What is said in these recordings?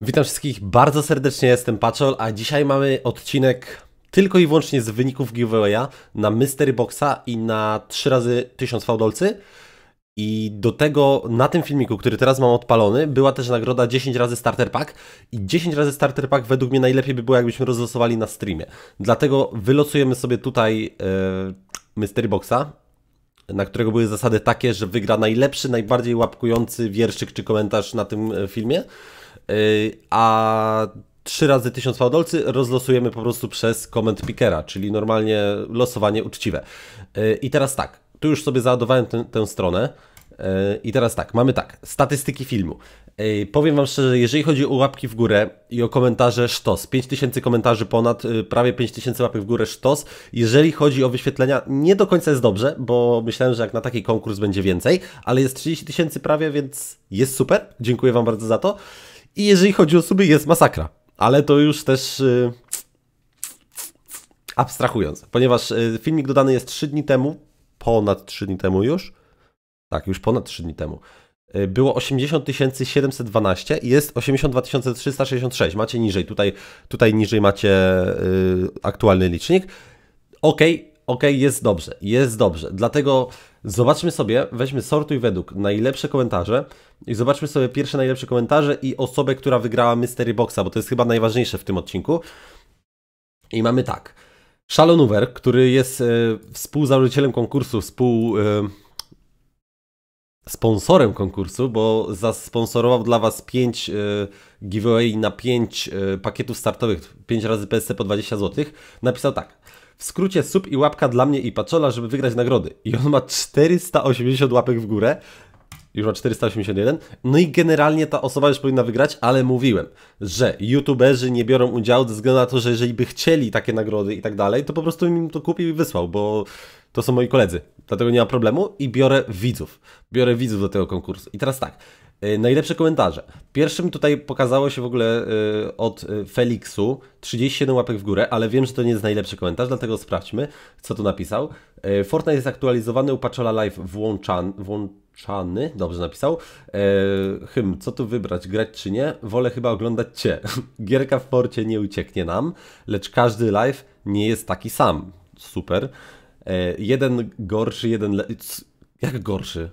Witam wszystkich bardzo serdecznie, jestem Paczol, a dzisiaj mamy odcinek tylko i wyłącznie z wyników giveawaya na Mystery Boxa i na 3 razy 1000 faudolcy. I do tego na tym filmiku, który teraz mam odpalony, była też nagroda 10 razy starter pack i 10 razy starter pack według mnie najlepiej by było jakbyśmy rozlosowali na streamie. Dlatego wylocujemy sobie tutaj yy, Mystery Boxa na którego były zasady takie, że wygra najlepszy, najbardziej łapkujący wierszyk czy komentarz na tym e, filmie. Y, a trzy razy 1000 fałdolcy rozlosujemy po prostu przez comment pickera, czyli normalnie losowanie uczciwe. Y, I teraz tak, tu już sobie załadowałem ten, tę stronę. Y, I teraz tak, mamy tak, statystyki filmu. Powiem Wam szczerze, jeżeli chodzi o łapki w górę i o komentarze, sztos. 5000 komentarzy ponad, prawie 5000 łapek w górę, sztos. Jeżeli chodzi o wyświetlenia, nie do końca jest dobrze, bo myślałem, że jak na taki konkurs będzie więcej, ale jest 30 tysięcy prawie, więc jest super. Dziękuję Wam bardzo za to. I jeżeli chodzi o suby, jest masakra. Ale to już też yy, abstrahując, ponieważ y, filmik dodany jest 3 dni temu, ponad 3 dni temu już. Tak, już ponad 3 dni temu. Y, było 80 712 i jest 82 366. Macie niżej, tutaj, tutaj niżej macie yy, aktualny licznik. Ok, ok, jest dobrze, jest dobrze. Dlatego zobaczmy sobie, weźmy sortuj według najlepsze komentarze i zobaczmy sobie pierwsze najlepsze komentarze i osobę, która wygrała Mystery Boxa, bo to jest chyba najważniejsze w tym odcinku. I mamy tak. Shalonuver, który jest y, współzałożycielem konkursu, współ... Y, sponsorem konkursu, bo zasponsorował dla Was 5 y, e, giveaway na 5 y, pakietów startowych, 5 razy PSC po 20 zł, napisał tak. W skrócie sub i łapka dla mnie i Paczola, żeby wygrać nagrody. I on ma 480 łapek w górę. Już ma 481. No i generalnie ta osoba już powinna wygrać, ale mówiłem, że youtuberzy nie biorą udziału ze względu na to, że jeżeli by chcieli takie nagrody i tak dalej, to po prostu im to kupił i wysłał, bo to są moi koledzy. Dlatego nie ma problemu i biorę widzów. Biorę widzów do tego konkursu. I teraz tak, Y, najlepsze komentarze. Pierwszym tutaj pokazało się w ogóle y, od y, Feliksu 37 łapek w górę, ale wiem, że to nie jest najlepszy komentarz, dlatego sprawdźmy, co tu napisał. Fortnite jest aktualizowany, u Live włączany, włączany, dobrze napisał. Hym, co tu wybrać, grać czy nie? Wolę chyba oglądać Cię. Gierka w porcie nie ucieknie nam, lecz każdy live nie jest taki sam. Super. Jeden gorszy, jeden... Le... Jak gorszy?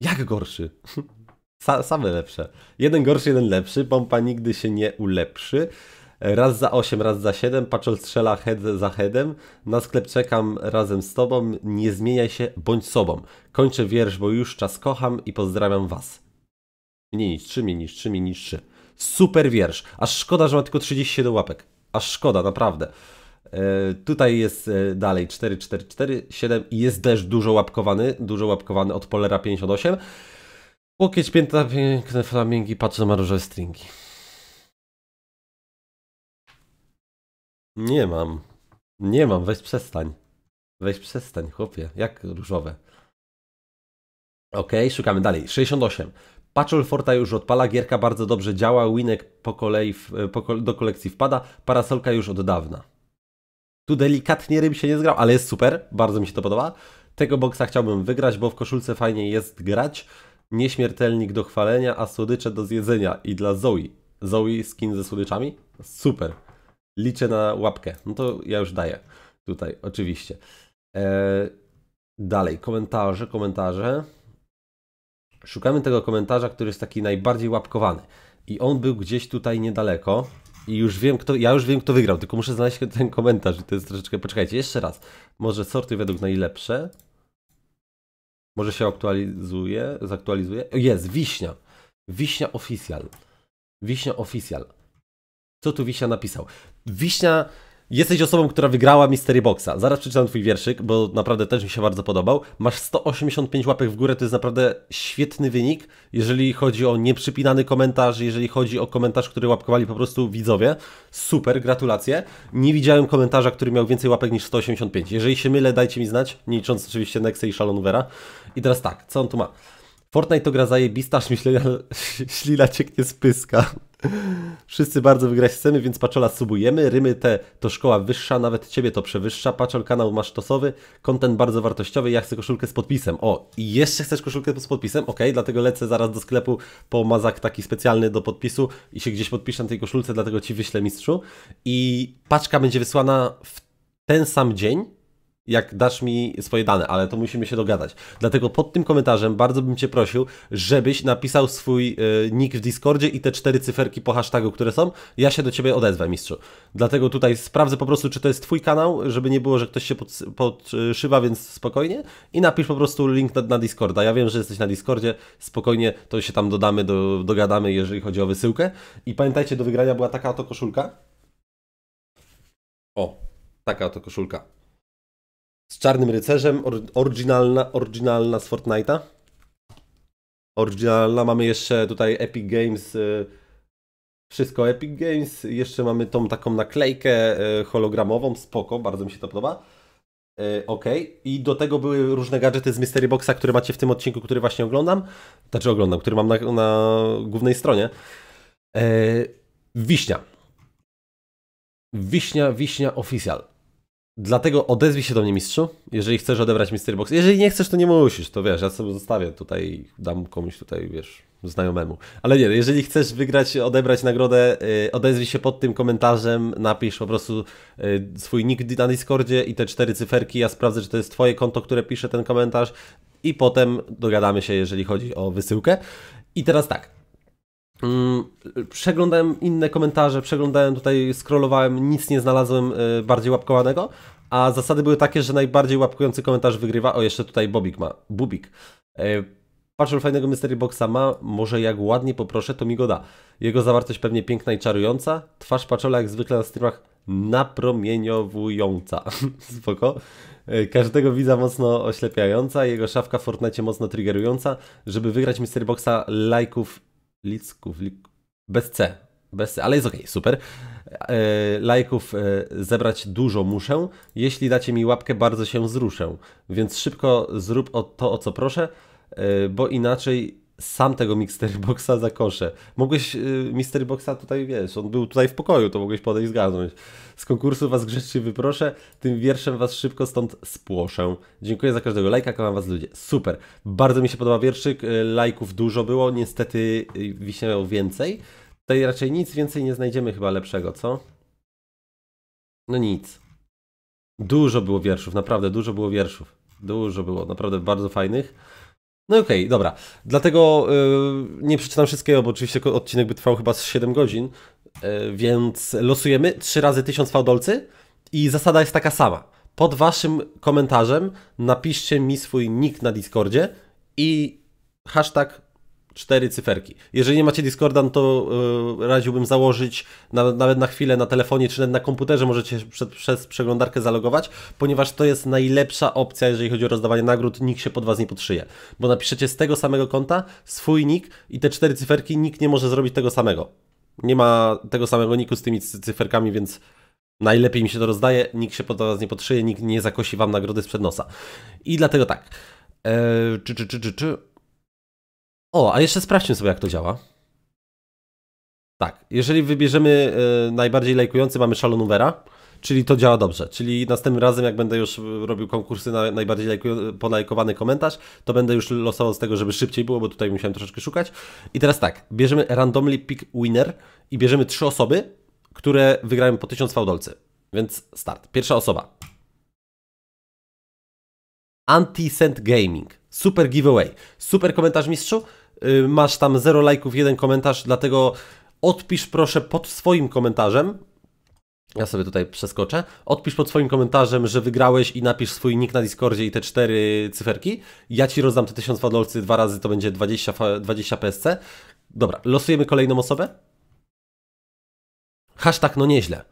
Jak gorszy? Sa, same lepsze. Jeden gorszy, jeden lepszy. Pompa nigdy się nie ulepszy. Raz za 8, raz za 7, patrzol strzela head za headem. Na sklep czekam razem z tobą. Nie zmieniaj się, bądź sobą. Kończę wiersz, bo już czas kocham i pozdrawiam was. Mniej niż 3, mniej niż 3, mniej niż 3. Super wiersz. Aż szkoda, że ma tylko 37 łapek. Aż szkoda, naprawdę. E, tutaj jest e, dalej 4, 4, 4, 7 i jest też dużo łapkowany, dużo łapkowany od Polera 58. Łokieć pięta, piękne flamingi, patrzę na różowe stringi. Nie mam. Nie mam, weź przestań. Weź przestań, chłopie. Jak różowe. Ok, szukamy dalej. 68. Patrol Forta już odpala, gierka bardzo dobrze działa, winek po kolei w, e, po, do kolekcji wpada, parasolka już od dawna. Tu delikatnie ryb się nie zgrał, ale jest super, bardzo mi się to podoba. Tego boksa chciałbym wygrać, bo w koszulce fajnie jest grać nieśmiertelnik do chwalenia, a słodycze do zjedzenia. I dla Zoe. Zoe skin ze słodyczami? Super. Liczę na łapkę. No to ja już daję tutaj, oczywiście. Eee, dalej, komentarze, komentarze. Szukamy tego komentarza, który jest taki najbardziej łapkowany. I on był gdzieś tutaj niedaleko. I już wiem, kto, ja już wiem, kto wygrał, tylko muszę znaleźć ten komentarz. I to jest troszeczkę, poczekajcie, jeszcze raz. Może sorty według najlepsze. Może się aktualizuje, zaktualizuje. Jest, Wiśnia. Wiśnia oficjal, Wiśnia oficjal. Co tu Wiśnia napisał? Wiśnia Jesteś osobą, która wygrała Mystery Boxa. Zaraz przeczytam twój wierszyk, bo naprawdę też mi się bardzo podobał. Masz 185 łapek w górę, to jest naprawdę świetny wynik, jeżeli chodzi o nieprzypinany komentarz, jeżeli chodzi o komentarz, który łapkowali po prostu widzowie. Super, gratulacje. Nie widziałem komentarza, który miał więcej łapek niż 185. Jeżeli się mylę, dajcie mi znać, nie licząc oczywiście Nexa i Shalonwera. I teraz tak, co on tu ma? Fortnite to gra zajebista, aż mi ślina, cieknie z pyska. Wszyscy bardzo wygrać chcemy, więc Paczola subujemy. Rymy te to szkoła wyższa, nawet ciebie to przewyższa. Paczol kanał masz tosowy, kontent bardzo wartościowy. Ja chcę koszulkę z podpisem. O, i jeszcze chcesz koszulkę z podpisem? Ok, dlatego lecę zaraz do sklepu po mazak taki specjalny do podpisu i się gdzieś podpiszę na tej koszulce, dlatego ci wyślę mistrzu. I paczka będzie wysłana w ten sam dzień, jak dasz mi swoje dane, ale to musimy się dogadać. Dlatego pod tym komentarzem bardzo bym Cię prosił, żebyś napisał swój y, nick w Discordzie i te cztery cyferki po hashtagu, które są. Ja się do Ciebie odezwę, mistrzu. Dlatego tutaj sprawdzę po prostu, czy to jest Twój kanał, żeby nie było, że ktoś się podszywa, pod, y, więc spokojnie. I napisz po prostu link na, na, Discorda. Ja wiem, że jesteś na Discordzie, spokojnie to się tam dodamy, do, dogadamy, jeżeli chodzi o wysyłkę. I pamiętajcie, do wygrania była taka oto koszulka. O, taka oto koszulka z Czarnym Rycerzem, or, oryginalna, oryginalna z Fortnite'a. Oryginalna, mamy jeszcze tutaj Epic Games, y, wszystko Epic Games, jeszcze mamy tą taką naklejkę y, hologramową, spoko, bardzo mi się to podoba. Y, ok, i do tego były różne gadżety z Mystery Boxa, które macie w tym odcinku, który właśnie oglądam, znaczy oglądam, który mam na, na głównej stronie. E, Wiśnia. Wiśnia, Wiśnia Official. Dlatego odezwij się do mnie, mistrzu, jeżeli chcesz odebrać Mystery Box. Jeżeli nie chcesz, to nie musisz, to wiesz, ja sobie zostawię tutaj, dam komuś tutaj, wiesz, znajomemu. Ale nie, jeżeli chcesz wygrać, odebrać nagrodę, y, odezwij się pod tym komentarzem, napisz po prostu y, swój nick na Discordzie i te cztery cyferki, ja sprawdzę, czy to jest twoje konto, które pisze ten komentarz i potem dogadamy się, jeżeli chodzi o wysyłkę. I teraz tak, Mm, przeglądałem inne komentarze, przeglądałem tutaj, scrollowałem, nic nie znalazłem e, bardziej łapkowanego, a zasady były takie, że najbardziej łapkujący komentarz wygrywa. O, jeszcze tutaj Bobik ma, Bubik. E, Patrzę fajnego Mystery Boxa ma, może jak ładnie poproszę, to mi go da. Jego zawartość pewnie piękna i czarująca, twarz Paczola jak zwykle na streamach napromieniowująca. Spoko. E, każdego widza mocno oślepiająca, jego szafka w Fortnite mocno triggerująca. Żeby wygrać Mystery Boxa, lajków Licków, lik... bez C, bez C, ale jest ok, super. E, lajków e, zebrać dużo muszę. Jeśli dacie mi łapkę, bardzo się zruszę. Więc szybko zrób to, o co proszę, e, bo inaczej sam tego Mystery Boxa za kosze. Mogłeś yy, Mystery Boxa tutaj, wiesz, on był tutaj w pokoju, to mogłeś podejść zgadnąć. Z konkursu was grzecznie wyproszę, tym wierszem was szybko stąd spłoszę. Dziękuję za każdego lajka, kocham was ludzie. Super, bardzo mi się podoba wierszyk, y, lajków dużo było, niestety y, wisiało więcej. Tutaj raczej nic więcej nie znajdziemy chyba lepszego, co? No nic. Dużo było wierszów, naprawdę dużo było wierszów. Dużo było, naprawdę bardzo fajnych. No okej, okay, dobra. Dlatego yy, nie przeczytam wszystkiego, bo oczywiście odcinek by trwał chyba z 7 godzin, yy, więc losujemy 3 razy 1000 fałdolcy i zasada jest taka sama. Pod waszym komentarzem napiszcie mi swój nick na Discordzie i hashtag cztery cyferki. Jeżeli nie macie Discorda, no to yy, radziłbym założyć na, nawet na chwilę na telefonie czy na komputerze możecie przed, przez przeglądarkę zalogować, ponieważ to jest najlepsza opcja, jeżeli chodzi o rozdawanie nagród, nikt się pod Was nie podszyje, bo napiszecie z tego samego konta swój nick i te cztery cyferki nikt nie może zrobić tego samego. Nie ma tego samego niku z tymi cyferkami, więc najlepiej mi się to rozdaje, nikt się pod Was nie podszyje, nikt nie zakosi Wam nagrody z nosa. I dlatego tak, eee, czy, czy, czy, czy, czy... O, a jeszcze sprawdźmy sobie, jak to działa. Tak, jeżeli wybierzemy y, najbardziej lajkujący, mamy Shalom czyli to działa dobrze. Czyli następnym razem, jak będę już robił konkursy na najbardziej lajkowany polajkowany komentarz, to będę już losował z tego, żeby szybciej było, bo tutaj musiałem troszeczkę szukać. I teraz tak, bierzemy randomly pick winner i bierzemy trzy osoby, które wygrają po 1000 fałdolcy. Więc start. Pierwsza osoba. Anti-Send Gaming. Super giveaway. Super komentarz mistrzu. Y, masz tam 0 lajków, jeden komentarz, dlatego odpisz proszę pod swoim komentarzem. Ja sobie tutaj przeskoczę. Odpisz pod swoim komentarzem, że wygrałeś i napisz swój nick na Discordzie i te cztery cyferki. Ja ci rozdam te 1000 fadolcy dwa razy, to będzie 20, 20 PSC. Dobra, losujemy kolejną osobę. Hashtag no nieźle.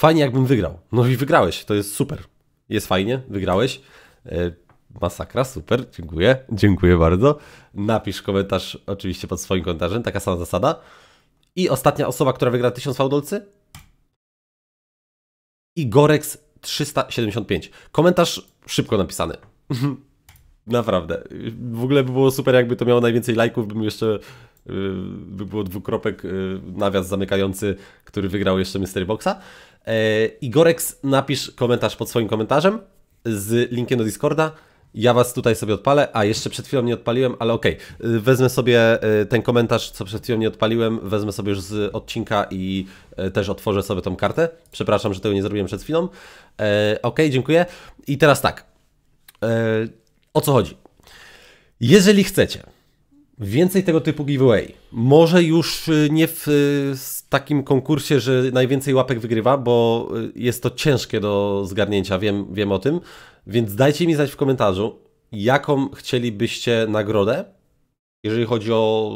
Fajnie jakbym wygrał. No i wygrałeś, to jest super. Jest fajnie, wygrałeś. Y, Masakra, super, dziękuję, dziękuję bardzo. Napisz komentarz oczywiście pod swoim komentarzem, taka sama zasada. I ostatnia osoba, która wygra 1000 fałdolcy? Igorex 375. Komentarz szybko napisany. Naprawdę. W ogóle by było super, jakby to miało najwięcej lajków, bym jeszcze y, by było dwukropek y, nawias zamykający, który wygrał jeszcze Mystery Boxa. E, Igorex, napisz komentarz pod swoim komentarzem z linkiem do Discorda. Ja was tutaj sobie odpalę, a jeszcze przed chwilą nie odpaliłem, ale okej, okay. wezmę sobie y, ten komentarz, co przed chwilą nie odpaliłem, wezmę sobie już z odcinka i y, też otworzę sobie tą kartę. Przepraszam, że tego nie zrobiłem przed chwilą. E, okej, ok, dziękuję. I teraz tak, e, o co chodzi? Jeżeli chcecie więcej tego typu giveaway, może już y, nie w takim konkursie, że najwięcej łapek wygrywa, bo y, jest to ciężkie do zgarnięcia, wiem, wiem o tym. Więc dajcie mi znać w komentarzu, jaką chcielibyście nagrodę, jeżeli chodzi o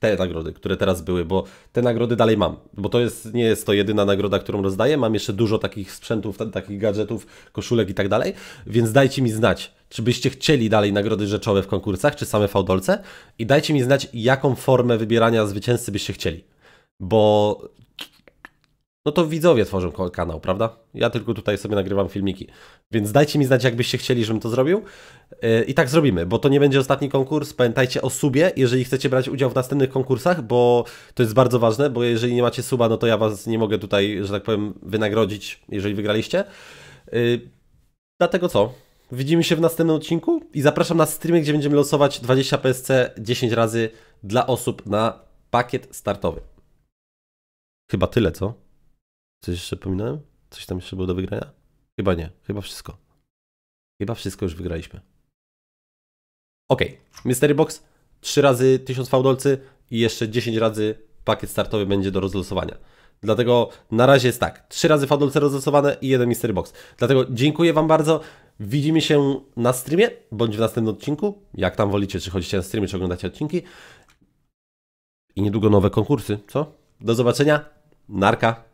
te nagrody, które teraz były, bo te nagrody dalej mam, bo to jest, nie jest to jedyna nagroda, którą rozdaję, mam jeszcze dużo takich sprzętów, takich gadżetów, koszulek i tak dalej, więc dajcie mi znać, czy byście chcieli dalej nagrody rzeczowe w konkursach, czy same fałdolce i dajcie mi znać, jaką formę wybierania zwycięzcy byście chcieli bo no to widzowie tworzą kanał, prawda? Ja tylko tutaj sobie nagrywam filmiki. Więc dajcie mi znać, jakbyście chcieli, żebym to zrobił. E, I tak zrobimy, bo to nie będzie ostatni konkurs. Pamiętajcie o subie, jeżeli chcecie brać udział w następnych konkursach, bo to jest bardzo ważne, bo jeżeli nie macie suba, no to ja was nie mogę tutaj, że tak powiem, wynagrodzić, jeżeli wygraliście. E, dlatego co? Widzimy się w następnym odcinku i zapraszam na streamy, gdzie będziemy losować 20 PSC 10 razy dla osób na pakiet startowy. Chyba tyle, co? Coś jeszcze pominąłem? Coś tam jeszcze było do wygrania? Chyba nie, chyba wszystko. Chyba wszystko już wygraliśmy. Ok, Mystery Box, 3 razy 1000 fałdolcy i jeszcze 10 razy pakiet startowy będzie do rozlosowania. Dlatego na razie jest tak, 3 razy fałdolce rozlosowane i jeden Mystery Box. Dlatego dziękuję Wam bardzo. Widzimy się na streamie, bądź w następnym odcinku, jak tam wolicie, czy chodzicie na streamie, czy oglądacie odcinki. I niedługo nowe konkursy, co? Do zobaczenia, Narka.